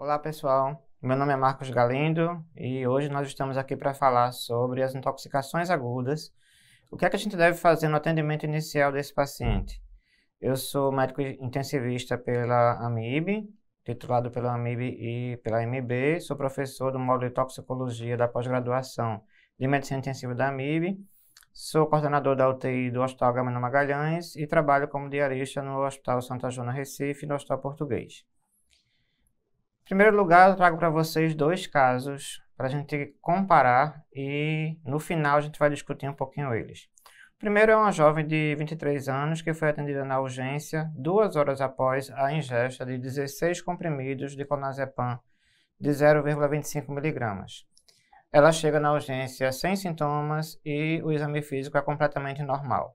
Olá pessoal, meu nome é Marcos Galindo e hoje nós estamos aqui para falar sobre as intoxicações agudas. O que é que a gente deve fazer no atendimento inicial desse paciente? Eu sou médico intensivista pela AMIB, titulado pela AMIB e pela MB, sou professor do módulo de toxicologia da pós-graduação de medicina intensiva da AMIB, sou coordenador da UTI do Hospital no Magalhães e trabalho como diarista no Hospital Santa Joana Recife no Hospital Português primeiro lugar, eu trago para vocês dois casos para a gente comparar e no final a gente vai discutir um pouquinho eles. O primeiro é uma jovem de 23 anos que foi atendida na urgência duas horas após a ingesta de 16 comprimidos de clonazepam de 0,25 miligramas. Ela chega na urgência sem sintomas e o exame físico é completamente normal.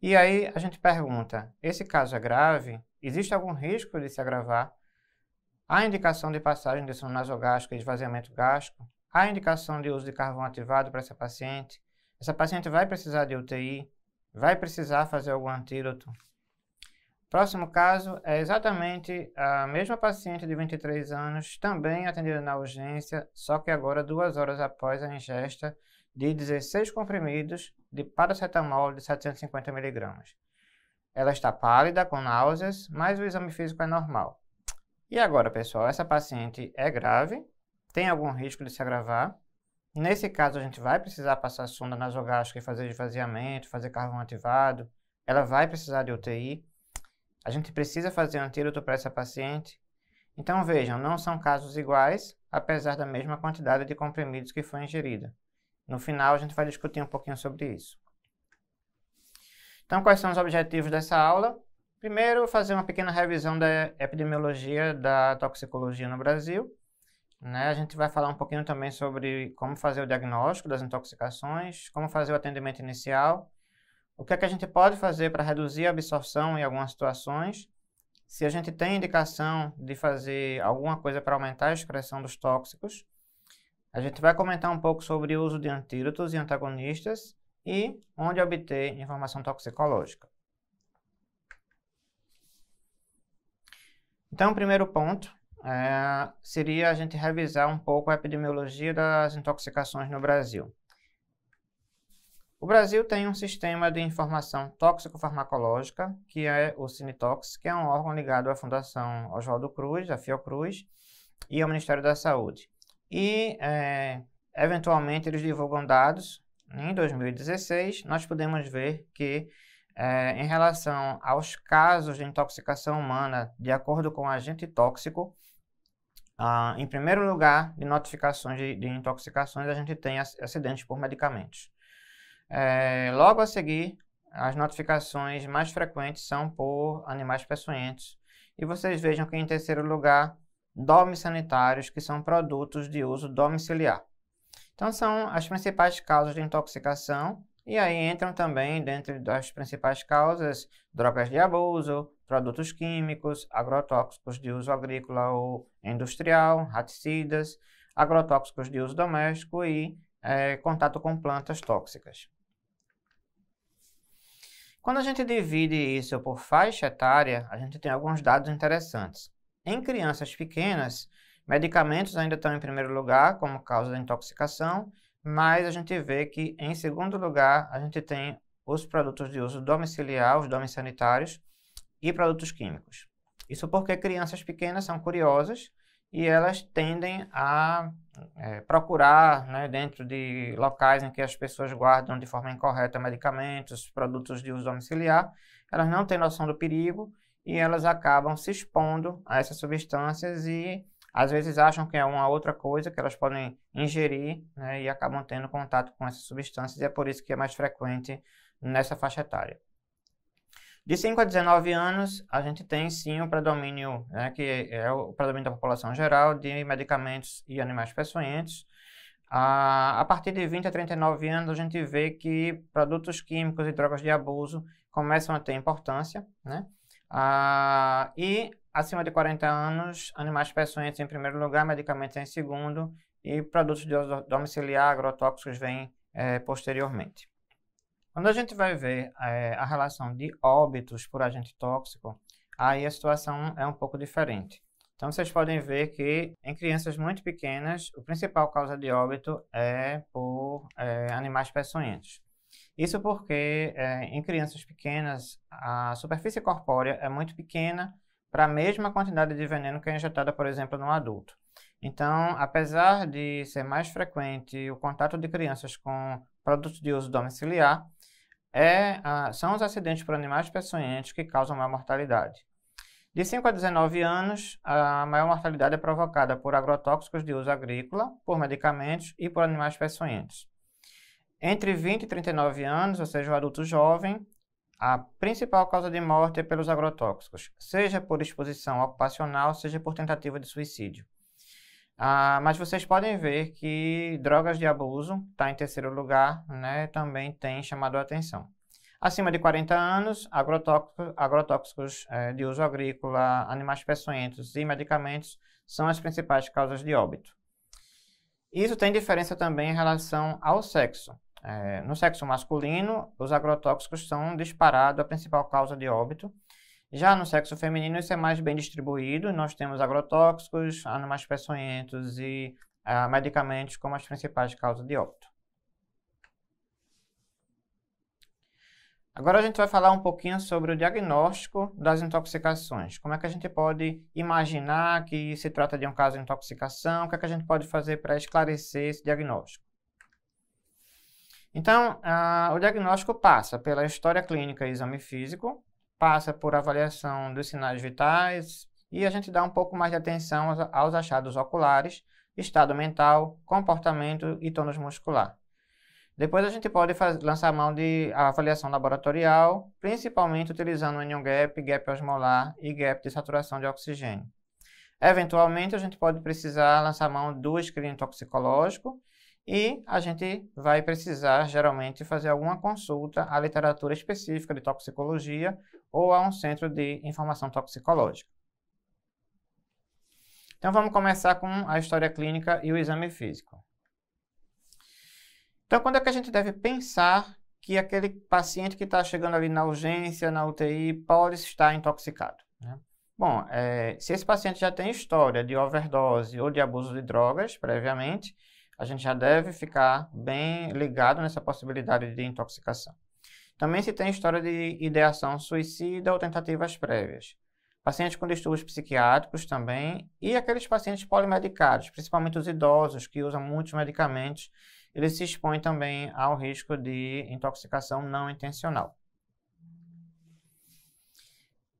E aí a gente pergunta: esse caso é grave? Existe algum risco de se agravar? Há indicação de passagem de sono nasogástrico e esvaziamento gástrico, Há indicação de uso de carvão ativado para essa paciente. Essa paciente vai precisar de UTI, vai precisar fazer algum antídoto. Próximo caso é exatamente a mesma paciente de 23 anos, também atendida na urgência, só que agora duas horas após a ingesta de 16 comprimidos de paracetamol de 750 mg. Ela está pálida, com náuseas, mas o exame físico é normal. E agora, pessoal, essa paciente é grave, tem algum risco de se agravar. Nesse caso, a gente vai precisar passar sonda nasogástrica e fazer esvaziamento, fazer carvão ativado. Ela vai precisar de UTI. A gente precisa fazer antídoto para essa paciente. Então, vejam, não são casos iguais, apesar da mesma quantidade de comprimidos que foi ingerida. No final, a gente vai discutir um pouquinho sobre isso. Então, quais são os objetivos dessa aula? Primeiro, fazer uma pequena revisão da epidemiologia da toxicologia no Brasil. Né? A gente vai falar um pouquinho também sobre como fazer o diagnóstico das intoxicações, como fazer o atendimento inicial, o que é que a gente pode fazer para reduzir a absorção em algumas situações, se a gente tem indicação de fazer alguma coisa para aumentar a excreção dos tóxicos. A gente vai comentar um pouco sobre o uso de antídotos e antagonistas e onde obter informação toxicológica. Então, o primeiro ponto é, seria a gente revisar um pouco a epidemiologia das intoxicações no Brasil. O Brasil tem um sistema de informação tóxico-farmacológica, que é o Cinetox, que é um órgão ligado à Fundação Oswaldo Cruz, à Fiocruz, e ao Ministério da Saúde. E, é, eventualmente, eles divulgam dados. Em 2016, nós podemos ver que é, em relação aos casos de intoxicação humana de acordo com agente tóxico, ah, em primeiro lugar, de notificações de, de, intoxicações, a gente tem acidentes por medicamentos. É, logo a seguir, as notificações mais frequentes são por animais peçonhentos. E vocês vejam que, em terceiro lugar, DOMs sanitários, que são produtos de uso domiciliar. Então, são as principais causas de intoxicação e aí entram também, dentre das principais causas, drogas de abuso, produtos químicos, agrotóxicos de uso agrícola ou industrial, raticidas, agrotóxicos de uso doméstico e é, contato com plantas tóxicas. Quando a gente divide isso por faixa etária, a gente tem alguns dados interessantes. Em crianças pequenas, medicamentos ainda estão em primeiro lugar como causa da intoxicação mas a gente vê que, em segundo lugar, a gente tem os produtos de uso domiciliar, os domes sanitários e produtos químicos. Isso porque crianças pequenas são curiosas e elas tendem a é, procurar né, dentro de locais em que as pessoas guardam de forma incorreta medicamentos, produtos de uso domiciliar, elas não têm noção do perigo e elas acabam se expondo a essas substâncias e às vezes acham que é uma outra coisa que elas podem ingerir né, e acabam tendo contato com essas substâncias, e é por isso que é mais frequente nessa faixa etária. De 5 a 19 anos, a gente tem sim o predomínio, né, que é o predomínio da população geral, de medicamentos e animais peçonhentos. A, a partir de 20 a 39 anos, a gente vê que produtos químicos e drogas de abuso começam a ter importância, né? Ah, e Acima de 40 anos, animais peçonhentos em primeiro lugar, medicamentos em segundo e produtos de uso domiciliar, agrotóxicos vêm é, posteriormente. Quando a gente vai ver é, a relação de óbitos por agente tóxico, aí a situação é um pouco diferente. Então, vocês podem ver que em crianças muito pequenas, a principal causa de óbito é por é, animais peçonhentos. Isso porque é, em crianças pequenas, a superfície corpórea é muito pequena para a mesma quantidade de veneno que é injetada, por exemplo, no adulto. Então, apesar de ser mais frequente o contato de crianças com produtos de uso domiciliar, é, ah, são os acidentes por animais peçonhentos que causam maior mortalidade. De 5 a 19 anos, a maior mortalidade é provocada por agrotóxicos de uso agrícola, por medicamentos e por animais peçonhentos. Entre 20 e 39 anos, ou seja, o adulto jovem, a principal causa de morte é pelos agrotóxicos, seja por exposição ocupacional, seja por tentativa de suicídio. Ah, mas vocês podem ver que drogas de abuso, está em terceiro lugar, né, também tem chamado a atenção. Acima de 40 anos, agrotóxicos, agrotóxicos é, de uso agrícola, animais peçonhentos e medicamentos são as principais causas de óbito. Isso tem diferença também em relação ao sexo. É, no sexo masculino, os agrotóxicos são disparados a principal causa de óbito. Já no sexo feminino, isso é mais bem distribuído. Nós temos agrotóxicos, animais peçonhentos e uh, medicamentos como as principais causas de óbito. Agora a gente vai falar um pouquinho sobre o diagnóstico das intoxicações. Como é que a gente pode imaginar que se trata de um caso de intoxicação? O que, é que a gente pode fazer para esclarecer esse diagnóstico? Então, a, o diagnóstico passa pela história clínica e exame físico, passa por avaliação dos sinais vitais e a gente dá um pouco mais de atenção aos, aos achados oculares, estado mental, comportamento e tônus muscular. Depois a gente pode faz, lançar mão de avaliação laboratorial, principalmente utilizando o anion gap, gap osmolar e gap de saturação de oxigênio. Eventualmente, a gente pode precisar lançar mão do screening toxicológico e a gente vai precisar, geralmente, fazer alguma consulta à literatura específica de toxicologia ou a um centro de informação toxicológica. Então vamos começar com a história clínica e o exame físico. Então, quando é que a gente deve pensar que aquele paciente que está chegando ali na urgência, na UTI, pode estar intoxicado? Né? Bom, é, se esse paciente já tem história de overdose ou de abuso de drogas previamente, a gente já deve ficar bem ligado nessa possibilidade de intoxicação. Também se tem história de ideação suicida ou tentativas prévias. Pacientes com distúrbios psiquiátricos também e aqueles pacientes polimedicados, principalmente os idosos que usam muitos medicamentos, eles se expõem também ao risco de intoxicação não intencional.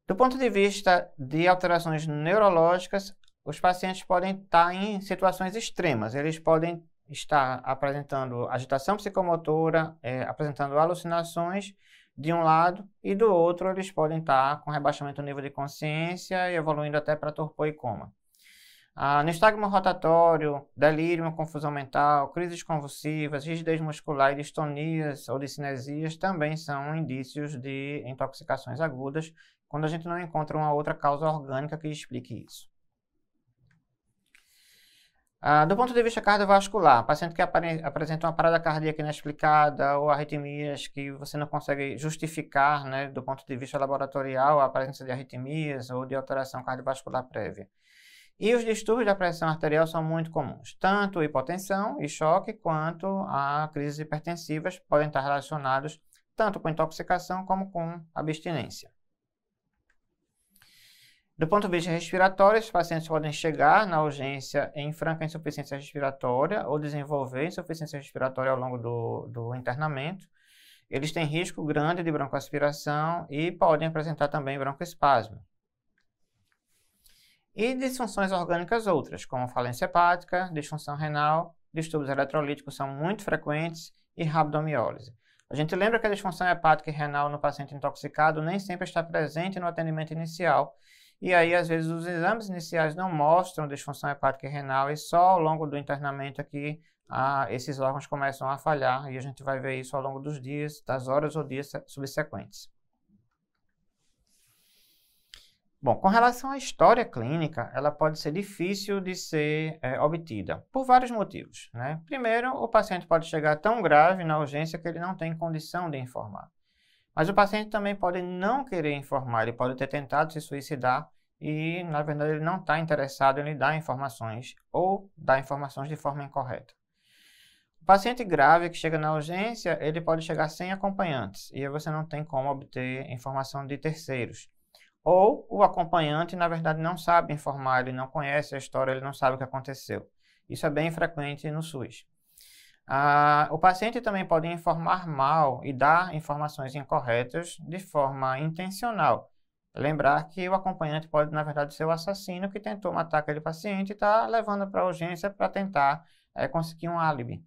Do ponto de vista de alterações neurológicas, os pacientes podem estar em situações extremas. Eles podem estar apresentando agitação psicomotora, é, apresentando alucinações de um lado, e do outro eles podem estar com rebaixamento do nível de consciência e evoluindo até para torpor e coma. Ah, nistagmo rotatório, delírio, confusão mental, crises convulsivas, rigidez muscular e distonias ou discinesias também são indícios de intoxicações agudas, quando a gente não encontra uma outra causa orgânica que explique isso. Ah, do ponto de vista cardiovascular, paciente que apare, apresenta uma parada cardíaca inexplicada ou arritmias que você não consegue justificar, né, do ponto de vista laboratorial, a presença de arritmias ou de alteração cardiovascular prévia. E os distúrbios da pressão arterial são muito comuns. Tanto hipotensão e choque, quanto a crises hipertensivas podem estar relacionados tanto com intoxicação como com abstinência. Do ponto de vista respiratório, esses pacientes podem chegar na urgência em franca insuficiência respiratória ou desenvolver insuficiência respiratória ao longo do, do internamento. Eles têm risco grande de broncoaspiração e podem apresentar também broncoespasmo. E disfunções orgânicas outras, como falência hepática, disfunção renal, distúrbios eletrolíticos são muito frequentes e rabdomiólise. A gente lembra que a disfunção hepática e renal no paciente intoxicado nem sempre está presente no atendimento inicial e aí, às vezes, os exames iniciais não mostram disfunção hepática e renal e só ao longo do internamento aqui é ah, esses órgãos começam a falhar e a gente vai ver isso ao longo dos dias, das horas ou dias subsequentes. Bom, com relação à história clínica, ela pode ser difícil de ser é, obtida por vários motivos. Né? Primeiro, o paciente pode chegar tão grave na urgência que ele não tem condição de informar. Mas o paciente também pode não querer informar, ele pode ter tentado se suicidar e, na verdade, ele não está interessado em lhe dar informações ou dar informações de forma incorreta. O paciente grave que chega na urgência, ele pode chegar sem acompanhantes e você não tem como obter informação de terceiros. Ou o acompanhante, na verdade, não sabe informar, ele não conhece a história, ele não sabe o que aconteceu. Isso é bem frequente no SUS. Ah, o paciente também pode informar mal e dar informações incorretas de forma intencional. Lembrar que o acompanhante pode, na verdade, ser o assassino que tentou matar aquele paciente e está levando para a urgência para tentar é, conseguir um álibi.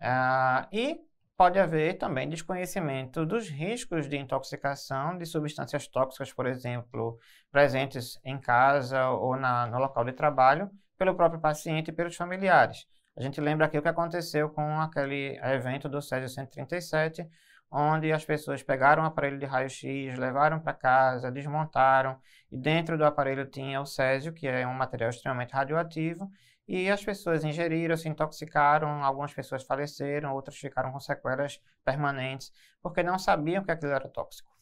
Ah, e pode haver também desconhecimento dos riscos de intoxicação de substâncias tóxicas, por exemplo, presentes em casa ou na, no local de trabalho, pelo próprio paciente e pelos familiares. A gente lembra aqui o que aconteceu com aquele evento do Césio 137, onde as pessoas pegaram o aparelho de raio-x, levaram para casa, desmontaram, e dentro do aparelho tinha o césio, que é um material extremamente radioativo, e as pessoas ingeriram, se intoxicaram, algumas pessoas faleceram, outras ficaram com sequelas permanentes, porque não sabiam que aquilo era tóxico.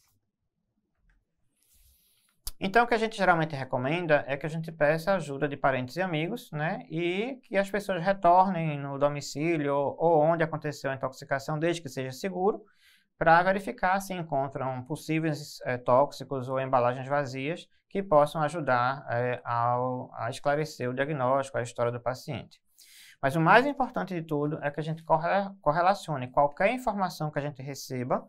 Então, o que a gente geralmente recomenda é que a gente peça ajuda de parentes e amigos, né? E que as pessoas retornem no domicílio ou onde aconteceu a intoxicação, desde que seja seguro, para verificar se encontram possíveis é, tóxicos ou embalagens vazias que possam ajudar é, ao, a esclarecer o diagnóstico, a história do paciente. Mas o mais importante de tudo é que a gente correlacione qualquer informação que a gente receba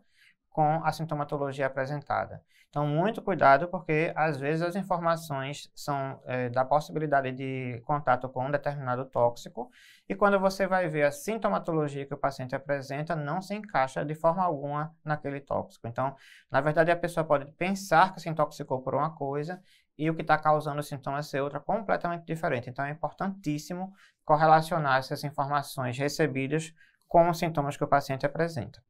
com a sintomatologia apresentada. Então, muito cuidado, porque às vezes as informações são é, da possibilidade de contato com um determinado tóxico, e quando você vai ver a sintomatologia que o paciente apresenta, não se encaixa de forma alguma naquele tóxico. Então, na verdade, a pessoa pode pensar que se intoxicou por uma coisa e o que está causando o sintoma ser outra completamente diferente. Então, é importantíssimo correlacionar essas informações recebidas com os sintomas que o paciente apresenta.